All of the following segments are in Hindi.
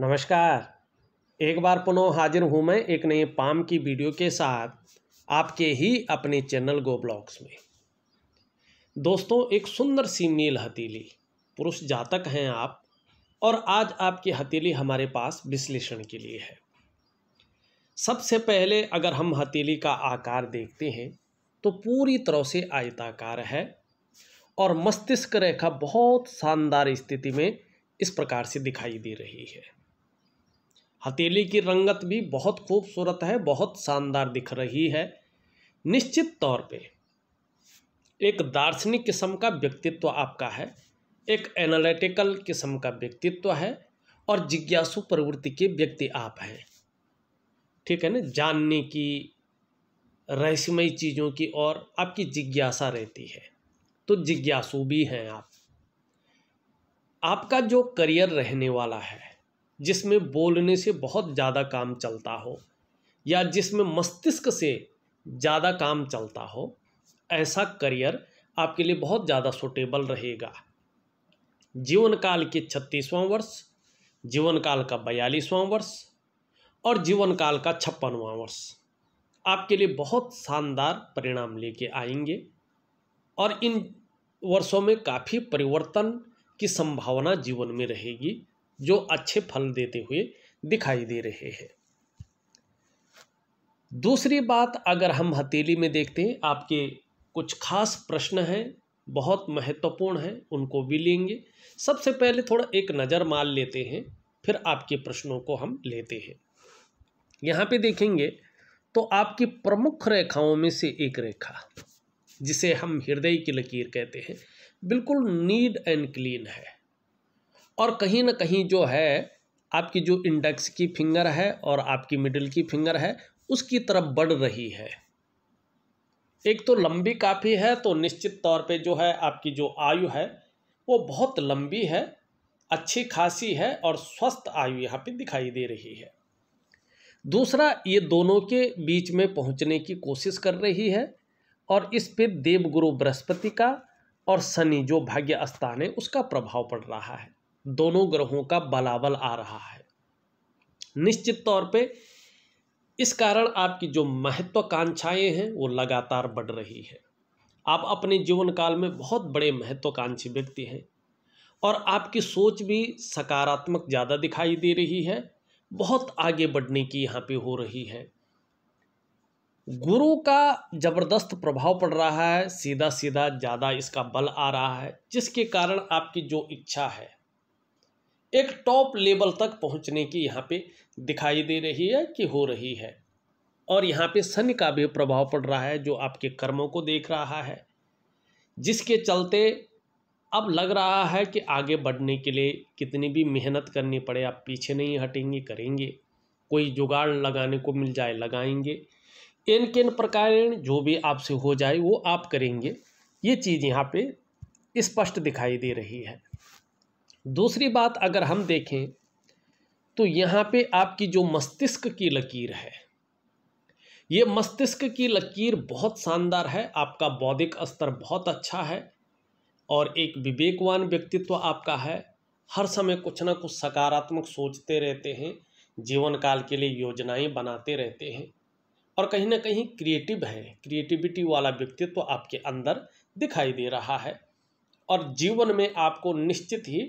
नमस्कार एक बार पुनः हाजिर हूँ मैं एक नए पाम की वीडियो के साथ आपके ही अपने चैनल गो ब्लॉग्स में दोस्तों एक सुंदर सी नील हथेली पुरुष जातक हैं आप और आज आपकी हथेली हमारे पास विश्लेषण के लिए है सबसे पहले अगर हम हथेली का आकार देखते हैं तो पूरी तरह से आयताकार है और मस्तिष्क रेखा बहुत शानदार स्थिति में इस प्रकार से दिखाई दे रही है हथेली की रंगत भी बहुत खूबसूरत है बहुत शानदार दिख रही है निश्चित तौर पे एक दार्शनिक किस्म का व्यक्तित्व आपका है एक एनालिटिकल किस्म का व्यक्तित्व है और जिज्ञासु प्रवृत्ति के व्यक्ति आप हैं ठीक है ना जानने की रहस्यमय चीज़ों की और आपकी जिज्ञासा रहती है तो जिज्ञासु भी हैं आप आपका जो करियर रहने वाला है जिसमें बोलने से बहुत ज़्यादा काम चलता हो या जिसमें मस्तिष्क से ज़्यादा काम चलता हो ऐसा करियर आपके लिए बहुत ज़्यादा सुटेबल रहेगा जीवन काल के छत्तीसवां वर्ष जीवन काल का बयालीसवां वर्ष और जीवन काल का छप्पनवा वर्ष आपके लिए बहुत शानदार परिणाम लेके आएंगे और इन वर्षों में काफ़ी परिवर्तन की संभावना जीवन में रहेगी जो अच्छे फल देते हुए दिखाई दे रहे हैं दूसरी बात अगर हम हथेली में देखते हैं आपके कुछ खास प्रश्न हैं बहुत महत्वपूर्ण हैं उनको भी लेंगे सबसे पहले थोड़ा एक नज़र मार लेते हैं फिर आपके प्रश्नों को हम लेते हैं यहाँ पे देखेंगे तो आपकी प्रमुख रेखाओं में से एक रेखा जिसे हम हृदय की लकीर कहते हैं बिल्कुल नीड एंड क्लीन है और कहीं ना कहीं जो है आपकी जो इंडेक्स की फिंगर है और आपकी मिडिल की फिंगर है उसकी तरफ बढ़ रही है एक तो लंबी काफ़ी है तो निश्चित तौर पे जो है आपकी जो आयु है वो बहुत लंबी है अच्छी खासी है और स्वस्थ आयु यहाँ पे दिखाई दे रही है दूसरा ये दोनों के बीच में पहुँचने की कोशिश कर रही है और इस पर देवगुरु बृहस्पति का और शनि जो भाग्य स्थान है उसका प्रभाव पड़ रहा है दोनों ग्रहों का बलाबल आ रहा है निश्चित तौर पे इस कारण आपकी जो महत्वाकांक्षाएं हैं वो लगातार बढ़ रही है आप अपने जीवन काल में बहुत बड़े महत्वाकांक्षी व्यक्ति हैं और आपकी सोच भी सकारात्मक ज़्यादा दिखाई दे रही है बहुत आगे बढ़ने की यहाँ पे हो रही है गुरु का जबरदस्त प्रभाव पड़ रहा है सीधा सीधा ज़्यादा इसका बल आ रहा है जिसके कारण आपकी जो इच्छा है एक टॉप लेवल तक पहुंचने की यहाँ पे दिखाई दे रही है कि हो रही है और यहाँ पे शनि का भी प्रभाव पड़ रहा है जो आपके कर्मों को देख रहा है जिसके चलते अब लग रहा है कि आगे बढ़ने के लिए कितनी भी मेहनत करनी पड़े आप पीछे नहीं हटेंगे करेंगे कोई जुगाड़ लगाने को मिल जाए लगाएंगे इन किन प्रकार जो भी आपसे हो जाए वो आप करेंगे ये चीज़ यहाँ पे स्पष्ट दिखाई दे रही है दूसरी बात अगर हम देखें तो यहाँ पे आपकी जो मस्तिष्क की लकीर है ये मस्तिष्क की लकीर बहुत शानदार है आपका बौद्धिक स्तर बहुत अच्छा है और एक विवेकवान व्यक्तित्व आपका है हर समय कुछ ना कुछ सकारात्मक सोचते रहते हैं जीवन काल के लिए योजनाएं बनाते रहते हैं और कहीं ना कहीं क्रिएटिव है क्रिएटिविटी वाला व्यक्तित्व आपके अंदर दिखाई दे रहा है और जीवन में आपको निश्चित ही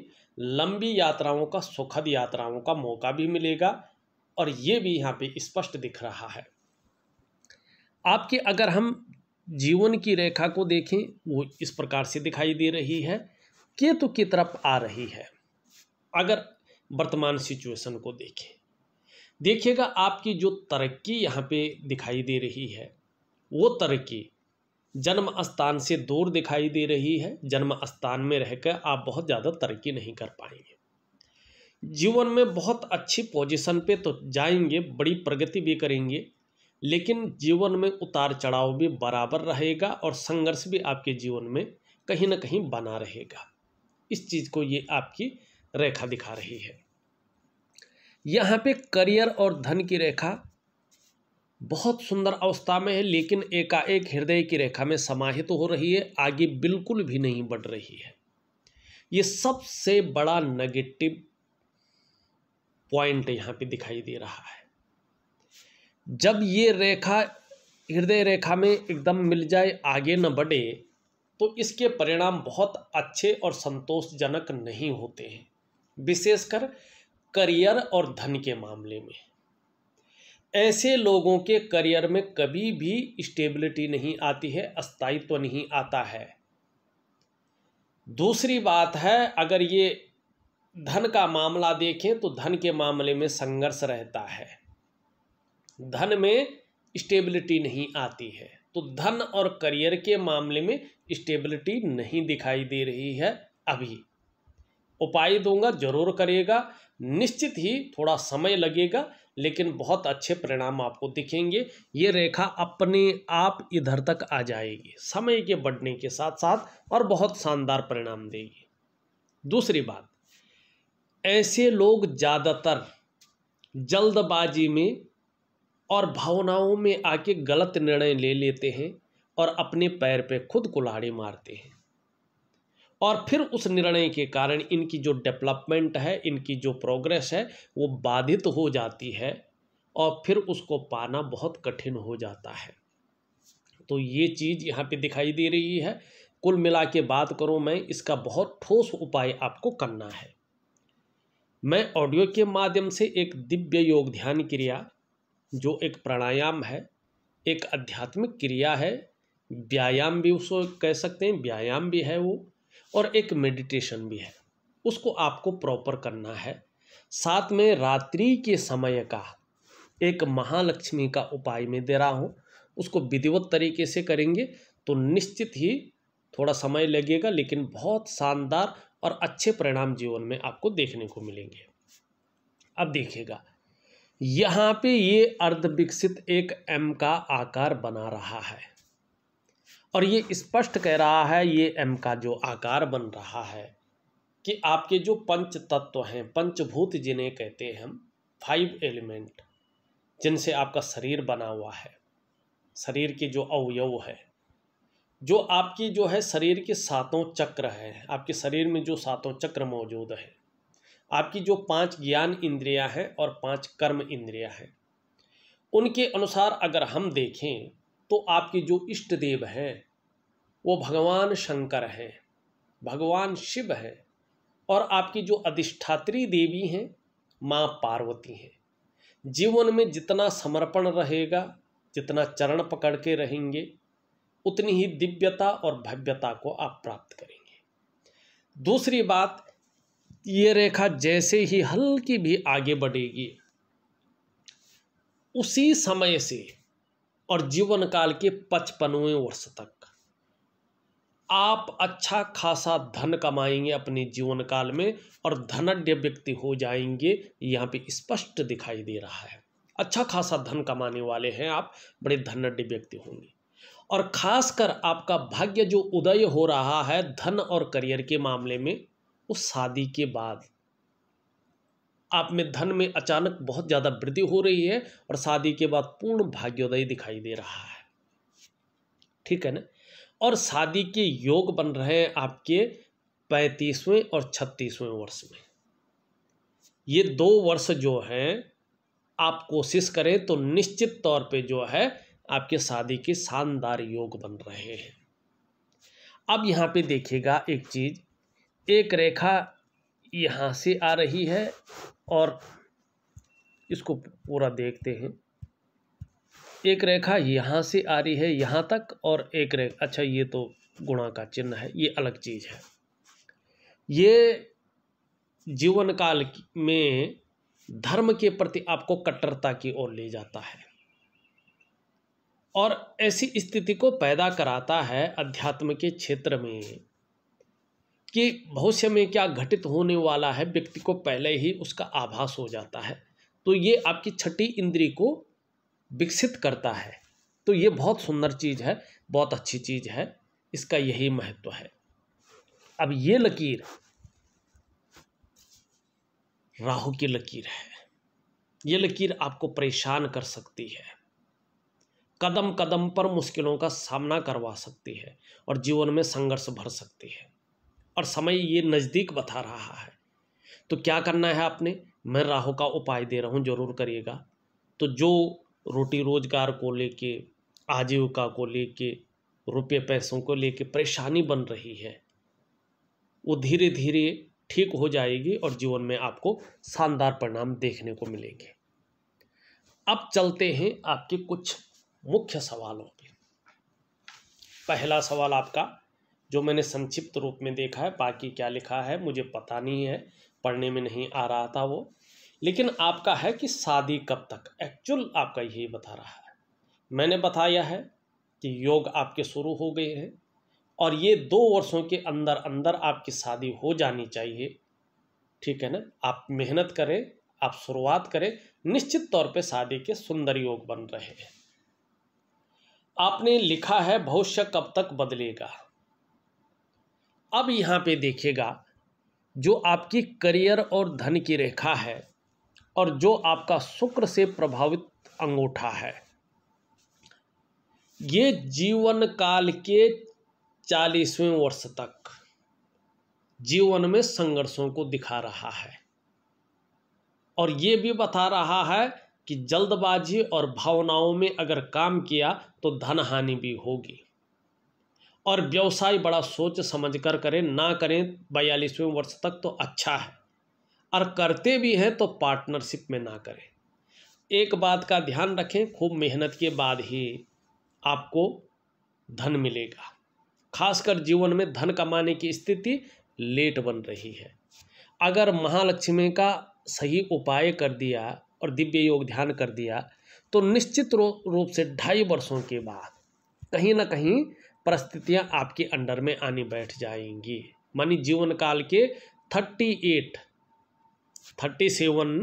लंबी यात्राओं का सुखद यात्राओं का मौका भी मिलेगा और ये भी यहाँ पे स्पष्ट दिख रहा है आपके अगर हम जीवन की रेखा को देखें वो इस प्रकार से दिखाई दे रही है केतु की तरफ आ रही है अगर वर्तमान सिचुएशन को देखें देखिएगा आपकी जो तरक्की यहाँ पे दिखाई दे रही है वो तरक्की जन्म स्थान से दूर दिखाई दे रही है जन्म स्थान में रहकर आप बहुत ज़्यादा तरक्की नहीं कर पाएंगे जीवन में बहुत अच्छी पोजीशन पे तो जाएंगे बड़ी प्रगति भी करेंगे लेकिन जीवन में उतार चढ़ाव भी बराबर रहेगा और संघर्ष भी आपके जीवन में कहीं ना कहीं बना रहेगा इस चीज़ को ये आपकी रेखा दिखा रही है यहाँ पे करियर और धन की रेखा बहुत सुंदर अवस्था में है लेकिन एकाएक हृदय की रेखा में समाहित तो हो रही है आगे बिल्कुल भी नहीं बढ़ रही है ये सबसे बड़ा नेगेटिव पॉइंट यहाँ पे दिखाई दे रहा है जब ये रेखा हृदय रेखा में एकदम मिल जाए आगे न बढ़े तो इसके परिणाम बहुत अच्छे और संतोषजनक नहीं होते हैं विशेषकर करियर और धन के मामले में ऐसे लोगों के करियर में कभी भी स्टेबिलिटी नहीं आती है अस्थायित्व तो नहीं आता है दूसरी बात है अगर ये धन का मामला देखें तो धन के मामले में संघर्ष रहता है धन में स्टेबिलिटी नहीं आती है तो धन और करियर के मामले में स्टेबिलिटी नहीं दिखाई दे रही है अभी उपाय दूंगा जरूर करिएगा निश्चित ही थोड़ा समय लगेगा लेकिन बहुत अच्छे परिणाम आपको दिखेंगे ये रेखा अपने आप इधर तक आ जाएगी समय के बढ़ने के साथ साथ और बहुत शानदार परिणाम देगी दूसरी बात ऐसे लोग ज़्यादातर जल्दबाजी में और भावनाओं में आके गलत निर्णय ले लेते हैं और अपने पैर पे खुद कुल्हाड़ी मारते हैं और फिर उस निर्णय के कारण इनकी जो डेवलपमेंट है इनकी जो प्रोग्रेस है वो बाधित हो जाती है और फिर उसको पाना बहुत कठिन हो जाता है तो ये चीज़ यहाँ पे दिखाई दे रही है कुल मिला के बात करूँ मैं इसका बहुत ठोस उपाय आपको करना है मैं ऑडियो के माध्यम से एक दिव्य योग ध्यान क्रिया जो एक प्राणायाम है एक आध्यात्मिक क्रिया है व्यायाम भी उसको कह सकते हैं व्यायाम भी है वो और एक मेडिटेशन भी है उसको आपको प्रॉपर करना है साथ में रात्रि के समय का एक महालक्ष्मी का उपाय में दे रहा हूँ उसको विधिवत तरीके से करेंगे तो निश्चित ही थोड़ा समय लगेगा लेकिन बहुत शानदार और अच्छे परिणाम जीवन में आपको देखने को मिलेंगे अब देखिएगा यहाँ पे ये अर्ध विकसित एक एम का आकार बना रहा है और ये स्पष्ट कह रहा है ये एम का जो आकार बन रहा है कि आपके जो पंच तत्व हैं पंचभूत जिन्हें कहते हैं हम फाइव एलिमेंट जिनसे आपका शरीर बना हुआ है शरीर के जो अवयव है जो आपकी जो है शरीर के सातों चक्र हैं आपके शरीर में जो सातों चक्र मौजूद हैं आपकी जो पांच ज्ञान इंद्रियां हैं और पांच कर्म इंद्रियां हैं उनके अनुसार अगर हम देखें तो आपके जो इष्ट देव हैं वो भगवान शंकर हैं भगवान शिव हैं और आपकी जो अधिष्ठात्री देवी हैं माँ पार्वती हैं जीवन में जितना समर्पण रहेगा जितना चरण पकड़ के रहेंगे उतनी ही दिव्यता और भव्यता को आप प्राप्त करेंगे दूसरी बात ये रेखा जैसे ही हल्की भी आगे बढ़ेगी उसी समय से और जीवन काल के पचपनवें वर्ष तक आप अच्छा खासा धन कमाएंगे अपने जीवन काल में और धनढ़ व्यक्ति हो जाएंगे यहाँ पे स्पष्ट दिखाई दे रहा है अच्छा खासा धन कमाने वाले हैं आप बड़े धनढ़ व्यक्ति होंगे और खासकर आपका भाग्य जो उदय हो रहा है धन और करियर के मामले में उस शादी के बाद आप में धन में अचानक बहुत ज़्यादा वृद्धि हो रही है और शादी के बाद पूर्ण भाग्योदय दिखाई दे रहा है ठीक है ना और शादी के योग बन रहे हैं आपके पैंतीसवें और छत्तीसवें वर्ष में ये दो वर्ष जो हैं आप कोशिश करें तो निश्चित तौर पे जो है आपके शादी के शानदार योग बन रहे हैं अब यहाँ पे देखिएगा एक चीज़ एक रेखा यहाँ से आ रही है और इसको पूरा देखते हैं एक रेखा यहाँ से आ रही है यहाँ तक और एक रेखा अच्छा ये तो गुणा का चिन्ह है ये अलग चीज़ है ये जीवन काल में धर्म के प्रति आपको कट्टरता की ओर ले जाता है और ऐसी स्थिति को पैदा कराता है अध्यात्म के क्षेत्र में कि भविष्य में क्या घटित होने वाला है व्यक्ति को पहले ही उसका आभास हो जाता है तो ये आपकी छठी इंद्री को विकसित करता है तो ये बहुत सुंदर चीज़ है बहुत अच्छी चीज़ है इसका यही महत्व है अब ये लकीर राहु की लकीर है ये लकीर आपको परेशान कर सकती है कदम कदम पर मुश्किलों का सामना करवा सकती है और जीवन में संघर्ष भर सकती है और समय ये नज़दीक बता रहा है तो क्या करना है आपने मैं राहु का उपाय दे रहा हूँ ज़रूर करिएगा तो जो रोटी रोजगार को लेके आजीविका को लेके रुपये पैसों को लेके परेशानी बन रही है वो धीरे धीरे ठीक हो जाएगी और जीवन में आपको शानदार परिणाम देखने को मिलेंगे अब चलते हैं आपके कुछ मुख्य सवालों पे पहला सवाल आपका जो मैंने संक्षिप्त रूप में देखा है बाकी क्या लिखा है मुझे पता नहीं है पढ़ने में नहीं आ रहा था वो लेकिन आपका है कि शादी कब तक एक्चुअल आपका यही बता रहा है मैंने बताया है कि योग आपके शुरू हो गए हैं और ये दो वर्षों के अंदर अंदर आपकी शादी हो जानी चाहिए ठीक है ना आप मेहनत करें आप शुरुआत करें निश्चित तौर पे शादी के सुंदर योग बन रहे हैं आपने लिखा है भविष्य कब तक बदलेगा अब यहाँ पे देखिएगा जो आपकी करियर और धन की रेखा है और जो आपका शुक्र से प्रभावित अंगूठा है ये जीवन काल के चालीसवें वर्ष तक जीवन में संघर्षों को दिखा रहा है और ये भी बता रहा है कि जल्दबाजी और भावनाओं में अगर काम किया तो धन हानि भी होगी और व्यवसाय बड़ा सोच समझ कर करें ना करें बयालीसवें वर्ष तक तो अच्छा है और करते भी हैं तो पार्टनरशिप में ना करें एक बात का ध्यान रखें खूब मेहनत के बाद ही आपको धन मिलेगा खासकर जीवन में धन कमाने की स्थिति लेट बन रही है अगर महालक्ष्मी का सही उपाय कर दिया और दिव्य योग ध्यान कर दिया तो निश्चित रूप से ढाई वर्षों के बाद कहीं ना कहीं परिस्थितियां आपके अंडर में आनी बैठ जाएंगी मानी जीवन काल के थर्टी एट थर्टी सेवन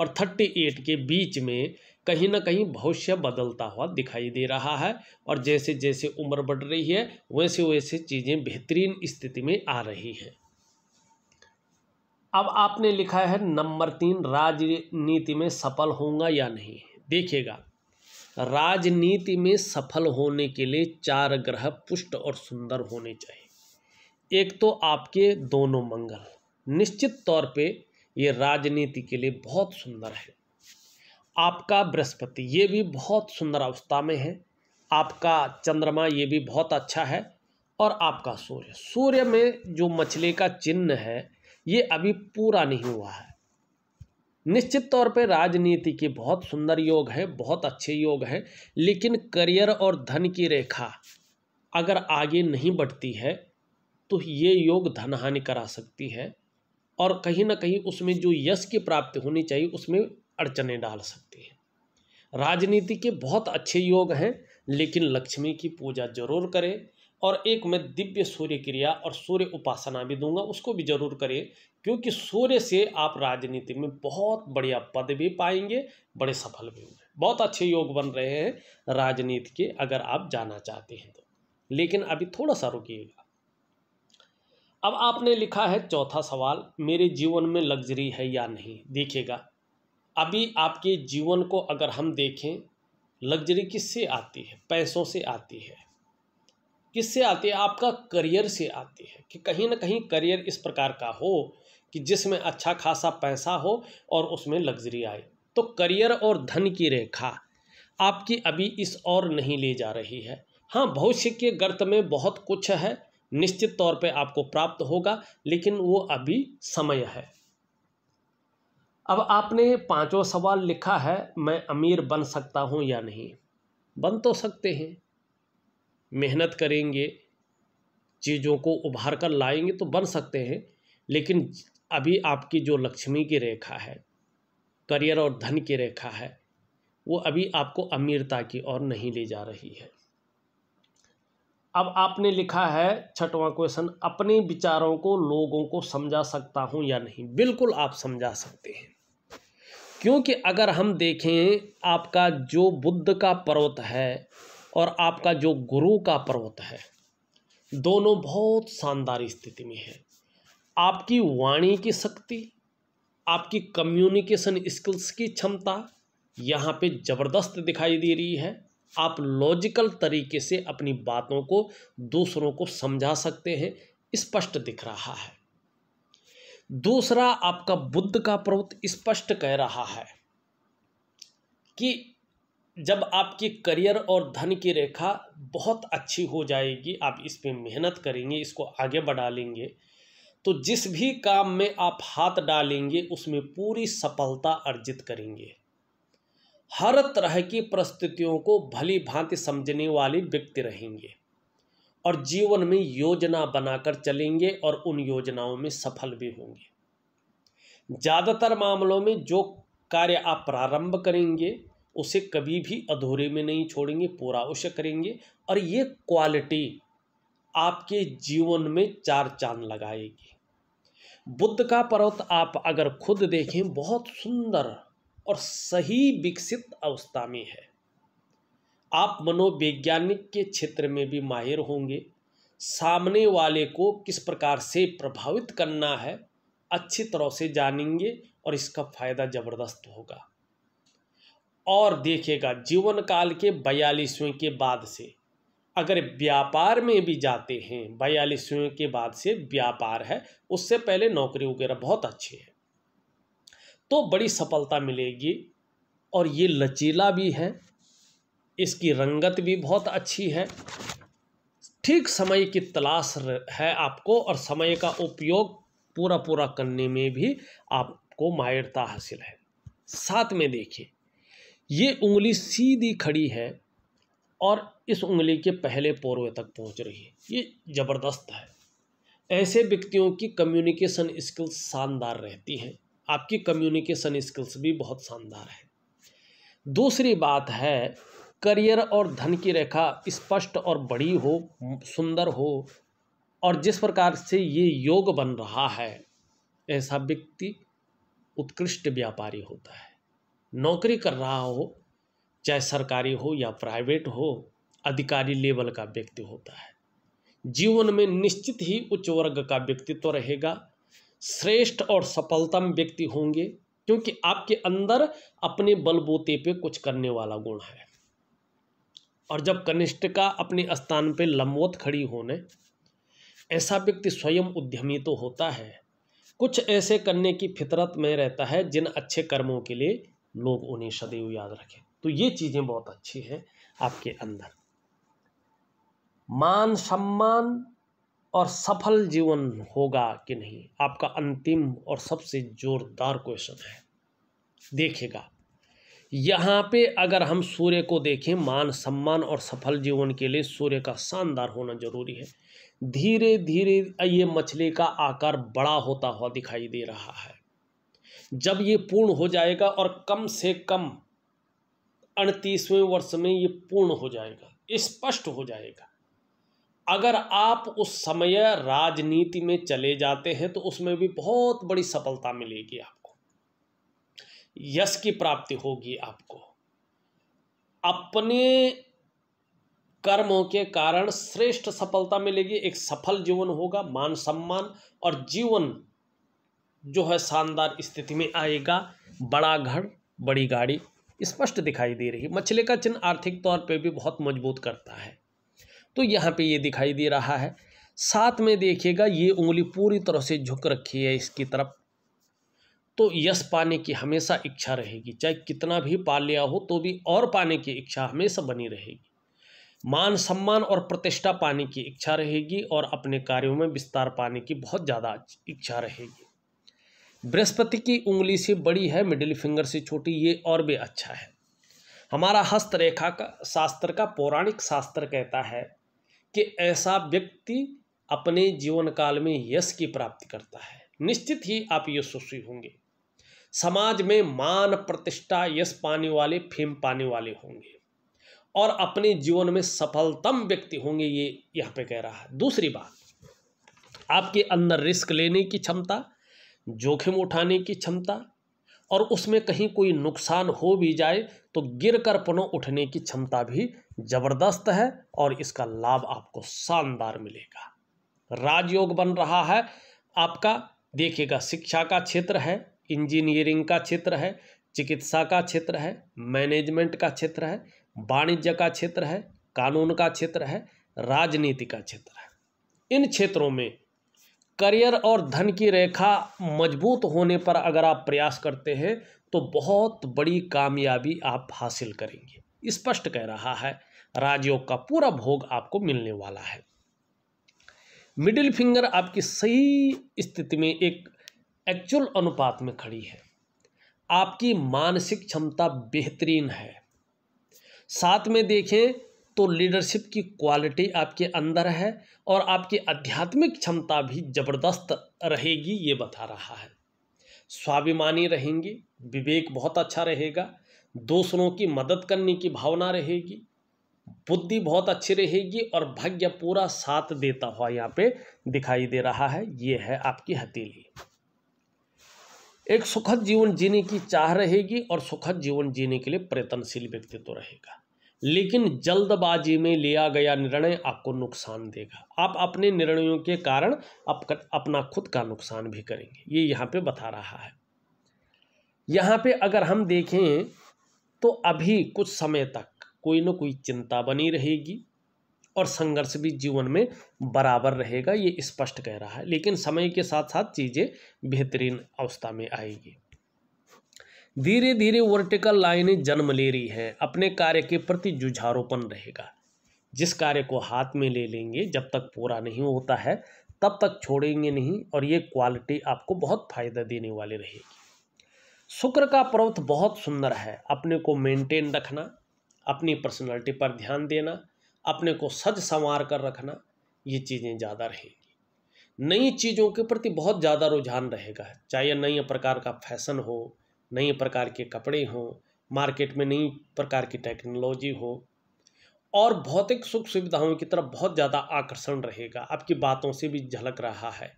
और थर्टी एट के बीच में कहीं ना कहीं भविष्य बदलता हुआ दिखाई दे रहा है और जैसे जैसे उम्र बढ़ रही है वैसे वैसे चीज़ें बेहतरीन स्थिति में आ रही हैं अब आपने लिखा है नंबर तीन राजनीति में सफल होंगे या नहीं देखिएगा राजनीति में सफल होने के लिए चार ग्रह पुष्ट और सुंदर होने चाहिए एक तो आपके दोनों मंगल निश्चित तौर पे ये राजनीति के लिए बहुत सुंदर है आपका बृहस्पति ये भी बहुत सुंदर अवस्था में है आपका चंद्रमा ये भी बहुत अच्छा है और आपका सूर्य सूर्य में जो मछली का चिन्ह है ये अभी पूरा नहीं हुआ है निश्चित तौर पे राजनीति के बहुत सुंदर योग है बहुत अच्छे योग है लेकिन करियर और धन की रेखा अगर आगे नहीं बढ़ती है तो ये योग धन हानि करा सकती है और कहीं ना कहीं उसमें जो यश की प्राप्ति होनी चाहिए उसमें अड़चने डाल सकती है राजनीति के बहुत अच्छे योग हैं लेकिन लक्ष्मी की पूजा जरूर करें और एक मैं दिव्य सूर्य क्रिया और सूर्य उपासना भी दूंगा उसको भी जरूर करें क्योंकि सूर्य से आप राजनीति में बहुत बढ़िया पद भी पाएंगे बड़े सफल भी होंगे बहुत अच्छे योग बन रहे हैं राजनीति के अगर आप जाना चाहते हैं तो लेकिन अभी थोड़ा सा रुकीगा अब आपने लिखा है चौथा सवाल मेरे जीवन में लग्जरी है या नहीं देखिएगा अभी आपके जीवन को अगर हम देखें लग्जरी किससे आती है पैसों से आती है किससे आती है आपका करियर से आती है कि कहीं ना कहीं करियर इस प्रकार का हो कि जिसमें अच्छा खासा पैसा हो और उसमें लग्जरी आए तो करियर और धन की रेखा आपकी अभी इस और नहीं ले जा रही है हाँ भविष्य के गर्त में बहुत कुछ है निश्चित तौर पे आपको प्राप्त होगा लेकिन वो अभी समय है अब आपने पांचों सवाल लिखा है मैं अमीर बन सकता हूँ या नहीं बन तो सकते हैं मेहनत करेंगे चीज़ों को उभार कर लाएंगे तो बन सकते हैं लेकिन अभी आपकी जो लक्ष्मी की रेखा है करियर और धन की रेखा है वो अभी आपको अमीरता की ओर नहीं ले जा रही है अब आपने लिखा है छठवां क्वेश्चन अपने विचारों को लोगों को समझा सकता हूँ या नहीं बिल्कुल आप समझा सकते हैं क्योंकि अगर हम देखें आपका जो बुद्ध का पर्वत है और आपका जो गुरु का पर्वत है दोनों बहुत शानदार स्थिति में है आपकी वाणी की शक्ति आपकी कम्युनिकेशन स्किल्स की क्षमता यहाँ पे ज़बरदस्त दिखाई दे रही है आप लॉजिकल तरीके से अपनी बातों को दूसरों को समझा सकते हैं स्पष्ट दिख रहा है दूसरा आपका बुद्ध का पर्वत स्पष्ट कह रहा है कि जब आपकी करियर और धन की रेखा बहुत अच्छी हो जाएगी आप इस पर मेहनत करेंगे इसको आगे बढ़ा लेंगे तो जिस भी काम में आप हाथ डालेंगे उसमें पूरी सफलता अर्जित करेंगे हर तरह की परिस्थितियों को भली भांति समझने वाले व्यक्ति रहेंगे और जीवन में योजना बनाकर चलेंगे और उन योजनाओं में सफल भी होंगे ज़्यादातर मामलों में जो कार्य आप प्रारंभ करेंगे उसे कभी भी अधूरे में नहीं छोड़ेंगे पूरा अवश्य करेंगे और ये क्वालिटी आपके जीवन में चार चांद लगाएगी बुद्ध का पर्वत आप अगर खुद देखें बहुत सुंदर और सही विकसित अवस्था में है आप मनोवैज्ञानिक के क्षेत्र में भी माहिर होंगे सामने वाले को किस प्रकार से प्रभावित करना है अच्छी तरह से जानेंगे और इसका फ़ायदा ज़बरदस्त होगा और देखेगा जीवन काल के बयालीसवें के बाद से अगर व्यापार में भी जाते हैं बयालीसवें के बाद से व्यापार है उससे पहले नौकरी वगैरह बहुत अच्छी है तो बड़ी सफलता मिलेगी और ये लचीला भी है इसकी रंगत भी बहुत अच्छी है ठीक समय की तलाश है आपको और समय का उपयोग पूरा पूरा करने में भी आपको मायरता हासिल है साथ में देखिए ये उंगली सीधी खड़ी है और इस उंगली के पहले पोरवे तक पहुंच रही है ये ज़बरदस्त है ऐसे व्यक्तियों की कम्युनिकेशन स्किल्स शानदार रहती हैं आपकी कम्युनिकेशन स्किल्स भी बहुत शानदार है दूसरी बात है करियर और धन की रेखा स्पष्ट और बड़ी हो सुंदर हो और जिस प्रकार से ये योग बन रहा है ऐसा व्यक्ति उत्कृष्ट व्यापारी होता है नौकरी कर रहा हो चाहे सरकारी हो या प्राइवेट हो अधिकारी लेवल का व्यक्ति होता है जीवन में निश्चित ही उच्च वर्ग का व्यक्तित्व तो रहेगा श्रेष्ठ और सफलतम व्यक्ति होंगे क्योंकि आपके अंदर अपने बलबूते पे कुछ करने वाला गुण है और जब कनिष्ठ का अपने स्थान पे लंबवत खड़ी होने ऐसा व्यक्ति स्वयं उद्यमी तो होता है कुछ ऐसे करने की फितरत में रहता है जिन अच्छे कर्मों के लिए लोग उन्हें सदैव याद रखें तो ये चीज़ें बहुत अच्छी हैं आपके अंदर मान सम्मान और सफल जीवन होगा कि नहीं आपका अंतिम और सबसे जोरदार क्वेश्चन है देखेगा यहाँ पे अगर हम सूर्य को देखें मान सम्मान और सफल जीवन के लिए सूर्य का शानदार होना जरूरी है धीरे धीरे ये मछली का आकार बड़ा होता हुआ दिखाई दे रहा है जब ये पूर्ण हो जाएगा और कम से कम अड़तीसवें वर्ष में ये पूर्ण हो जाएगा स्पष्ट हो जाएगा अगर आप उस समय राजनीति में चले जाते हैं तो उसमें भी बहुत बड़ी सफलता मिलेगी आपको यश की प्राप्ति होगी आपको अपने कर्मों के कारण श्रेष्ठ सफलता मिलेगी एक सफल जीवन होगा मान सम्मान और जीवन जो है शानदार स्थिति में आएगा बड़ा घर बड़ी गाड़ी स्पष्ट दिखाई दे रही मछली का चिन्ह आर्थिक तौर पे भी बहुत मजबूत करता है तो यहाँ पे ये दिखाई दे रहा है साथ में देखिएगा ये उंगली पूरी तरह से झुक रखी है इसकी तरफ तो यश पाने की हमेशा इच्छा रहेगी चाहे कितना भी पा लिया हो तो भी और पाने की इच्छा हमेशा बनी रहेगी मान सम्मान और प्रतिष्ठा पाने की इच्छा रहेगी और अपने कार्यों में विस्तार पाने की बहुत ज़्यादा इच्छा रहेगी बृहस्पति की उंगली से बड़ी है मिडिल फिंगर से छोटी ये और भी अच्छा है हमारा हस्तरेखा का शास्त्र का पौराणिक शास्त्र कहता है कि ऐसा व्यक्ति अपने जीवन काल में यश की प्राप्ति करता है निश्चित ही आप यशस्वी होंगे समाज में मान प्रतिष्ठा यश पाने वाले फेम पाने वाले होंगे और अपने जीवन में सफलतम व्यक्ति होंगे ये यहाँ पे कह रहा है दूसरी बात आपके अंदर रिस्क लेने की क्षमता जोखिम उठाने की क्षमता और उसमें कहीं कोई नुकसान हो भी जाए तो गिर कर पुनः उठने की क्षमता भी जबरदस्त है और इसका लाभ आपको शानदार मिलेगा राजयोग बन रहा है आपका देखिएगा शिक्षा का क्षेत्र है इंजीनियरिंग का क्षेत्र है चिकित्सा का क्षेत्र है मैनेजमेंट का क्षेत्र है वाणिज्य का क्षेत्र है कानून का क्षेत्र है राजनीति का क्षेत्र है इन क्षेत्रों में करियर और धन की रेखा मजबूत होने पर अगर आप प्रयास करते हैं तो बहुत बड़ी कामयाबी आप हासिल करेंगे स्पष्ट कह रहा है राजयोग का पूरा भोग आपको मिलने वाला है मिडिल फिंगर आपकी सही स्थिति में एक एक्चुअल अनुपात में खड़ी है आपकी मानसिक क्षमता बेहतरीन है साथ में देखें तो लीडरशिप की क्वालिटी आपके अंदर है और आपकी आध्यात्मिक क्षमता भी ज़बरदस्त रहेगी ये बता रहा है स्वाभिमानी रहेंगे विवेक बहुत अच्छा रहेगा दूसरों की मदद करने की भावना रहेगी बुद्धि बहुत अच्छी रहेगी और भाग्य पूरा साथ देता हुआ यहाँ पे दिखाई दे रहा है ये है आपकी हथेली एक सुखद जीवन जीने की चाह रहेगी और सुखद जीवन जीने के लिए प्रयत्नशील व्यक्तित्व तो रहेगा लेकिन जल्दबाजी में लिया गया निर्णय आपको नुकसान देगा आप अपने निर्णयों के कारण अपना खुद का नुकसान भी करेंगे ये यहाँ पे बता रहा है यहाँ पे अगर हम देखें तो अभी कुछ समय तक कोई ना कोई चिंता बनी रहेगी और संघर्ष भी जीवन में बराबर रहेगा ये स्पष्ट कह रहा है लेकिन समय के साथ साथ चीज़ें बेहतरीन अवस्था में आएगी धीरे धीरे वर्टिकल लाइनें जन्म ले रही हैं अपने कार्य के प्रति जुझारोपण रहेगा जिस कार्य को हाथ में ले लेंगे जब तक पूरा नहीं होता है तब तक छोड़ेंगे नहीं और ये क्वालिटी आपको बहुत फायदा देने वाली रहेगी शुक्र का पर्वत बहुत सुंदर है अपने को मेंटेन रखना अपनी पर्सनालिटी पर ध्यान देना अपने को सज संवार कर रखना ये चीज़ें ज़्यादा रहेंगी नई चीज़ों के प्रति बहुत ज़्यादा रुझान रहेगा चाहे नए प्रकार का फैशन हो नए प्रकार के कपड़े हों मार्केट में नई प्रकार की टेक्नोलॉजी हो और भौतिक सुख सुविधाओं की तरफ बहुत ज़्यादा आकर्षण रहेगा आपकी बातों से भी झलक रहा है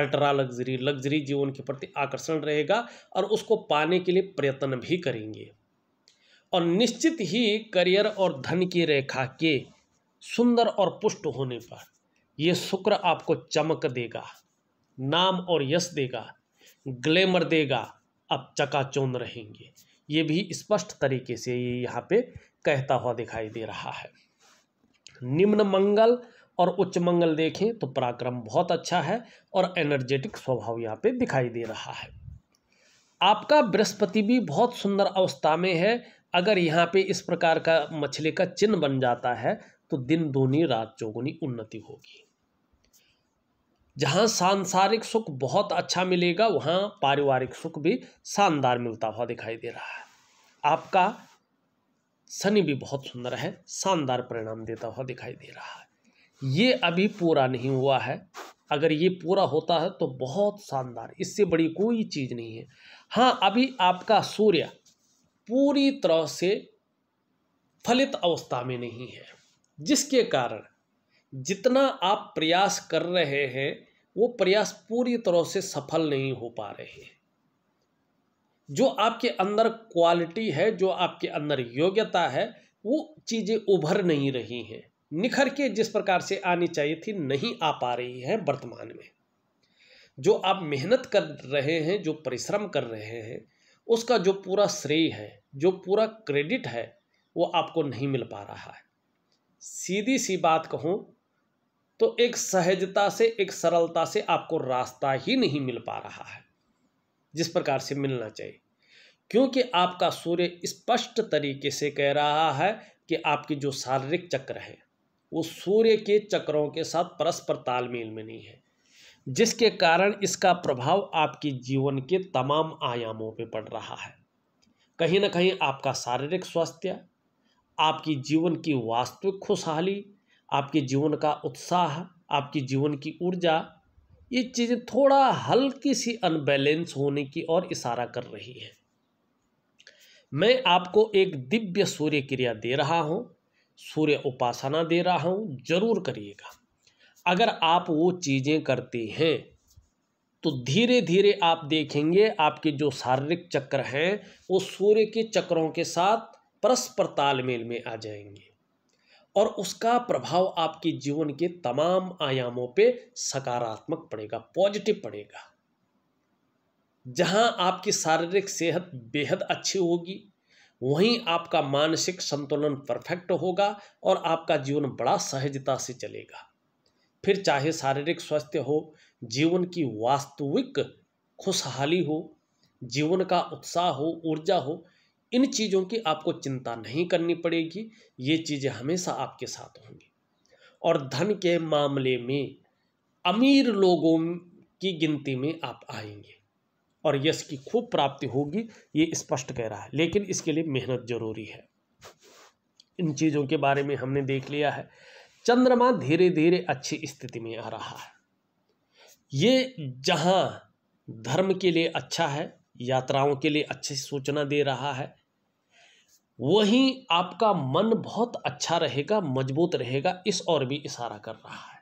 अल्ट्रा लग्जरी लग्जरी जीवन के प्रति आकर्षण रहेगा और उसको पाने के लिए प्रयत्न भी करेंगे और निश्चित ही करियर और धन की रेखा के सुंदर और पुष्ट होने पर यह शुक्र आपको चमक देगा नाम और यश देगा ग्लैमर देगा अब चकाचौंध रहेंगे ये भी स्पष्ट तरीके से ये यहाँ पे कहता हुआ दिखाई दे रहा है निम्न मंगल और उच्च मंगल देखें तो पराक्रम बहुत अच्छा है और एनर्जेटिक स्वभाव यहाँ पे दिखाई दे रहा है आपका बृहस्पति भी बहुत सुंदर अवस्था में है अगर यहाँ पे इस प्रकार का मछली का चिन्ह बन जाता है तो दिन दोनी रात चौगुनी उन्नति होगी जहाँ सांसारिक सुख बहुत अच्छा मिलेगा वहाँ पारिवारिक सुख भी शानदार मिलता हुआ दिखाई दे रहा है आपका शनि भी बहुत सुंदर है शानदार परिणाम देता हुआ दिखाई दे रहा है ये अभी पूरा नहीं हुआ है अगर ये पूरा होता है तो बहुत शानदार इससे बड़ी कोई चीज़ नहीं है हाँ अभी आपका सूर्य पूरी तरह से फलित अवस्था में नहीं है जिसके कारण जितना आप प्रयास कर रहे हैं वो प्रयास पूरी तरह से सफल नहीं हो पा रहे हैं जो आपके अंदर क्वालिटी है जो आपके अंदर योग्यता है वो चीज़ें उभर नहीं रही हैं निखर के जिस प्रकार से आनी चाहिए थी नहीं आ पा रही है वर्तमान में जो आप मेहनत कर रहे हैं जो परिश्रम कर रहे हैं उसका जो पूरा श्रेय है जो पूरा क्रेडिट है वो आपको नहीं मिल पा रहा है सीधी सी बात कहूँ तो एक सहजता से एक सरलता से आपको रास्ता ही नहीं मिल पा रहा है जिस प्रकार से मिलना चाहिए क्योंकि आपका सूर्य स्पष्ट तरीके से कह रहा है कि आपके जो शारीरिक चक्र है वो सूर्य के चक्रों के साथ परस्पर तालमेल में नहीं है जिसके कारण इसका प्रभाव आपके जीवन के तमाम आयामों पर पड़ रहा है कहीं ना कहीं आपका शारीरिक स्वास्थ्य आपकी जीवन की वास्तविक खुशहाली आपके जीवन का उत्साह आपके जीवन की ऊर्जा ये चीज़ें थोड़ा हल्की सी अनबैलेंस होने की ओर इशारा कर रही है मैं आपको एक दिव्य सूर्य क्रिया दे रहा हूँ सूर्य उपासना दे रहा हूँ जरूर करिएगा अगर आप वो चीज़ें करते हैं तो धीरे धीरे आप देखेंगे आपके जो शारीरिक चक्र हैं वो सूर्य के चक्रों के साथ परस्पर तालमेल में आ जाएंगे और उसका प्रभाव आपके जीवन के तमाम आयामों पे सकारात्मक पड़ेगा पॉजिटिव पड़ेगा जहां आपकी शारीरिक सेहत बेहद अच्छी होगी वहीं आपका मानसिक संतुलन परफेक्ट होगा और आपका जीवन बड़ा सहजता से चलेगा फिर चाहे शारीरिक स्वास्थ्य हो जीवन की वास्तविक खुशहाली हो जीवन का उत्साह हो ऊर्जा हो इन चीज़ों की आपको चिंता नहीं करनी पड़ेगी ये चीज़ें हमेशा आपके साथ होंगी और धन के मामले में अमीर लोगों की गिनती में आप आएंगे और यश की खूब प्राप्ति होगी ये स्पष्ट कह रहा है लेकिन इसके लिए मेहनत जरूरी है इन चीज़ों के बारे में हमने देख लिया है चंद्रमा धीरे धीरे अच्छी स्थिति में आ रहा है ये जहाँ धर्म के लिए अच्छा है यात्राओं के लिए अच्छी सूचना दे रहा है वहीं आपका मन बहुत अच्छा रहेगा मजबूत रहेगा इस और भी इशारा कर रहा है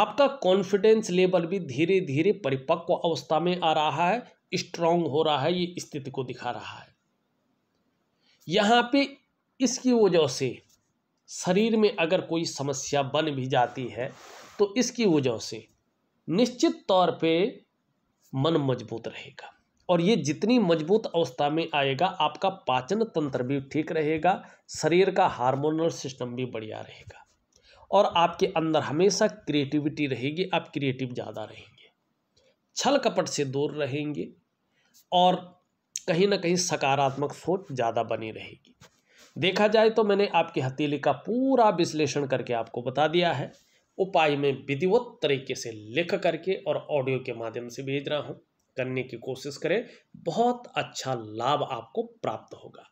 आपका कॉन्फिडेंस लेवल भी धीरे धीरे परिपक्व अवस्था में आ रहा है स्ट्रांग हो रहा है ये स्थिति को दिखा रहा है यहाँ पे इसकी वजह से शरीर में अगर कोई समस्या बन भी जाती है तो इसकी वजह से निश्चित तौर पे मन मजबूत रहेगा और ये जितनी मजबूत अवस्था में आएगा आपका पाचन तंत्र भी ठीक रहेगा शरीर का हार्मोनल सिस्टम भी बढ़िया रहेगा और आपके अंदर हमेशा क्रिएटिविटी रहेगी आप क्रिएटिव ज़्यादा रहेंगे छल कपट से दूर रहेंगे और कहीं ना कहीं सकारात्मक सोच ज़्यादा बनी रहेगी देखा जाए तो मैंने आपकी हथेली का पूरा विश्लेषण करके आपको बता दिया है उपाय में विधिवत तरीके से लिख करके और ऑडियो के माध्यम से भेज रहा हूँ करने की कोशिश करें बहुत अच्छा लाभ आपको प्राप्त होगा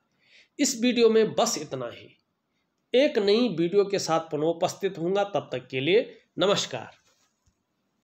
इस वीडियो में बस इतना ही एक नई वीडियो के साथ पुनः उपस्थित होऊंगा तब तक के लिए नमस्कार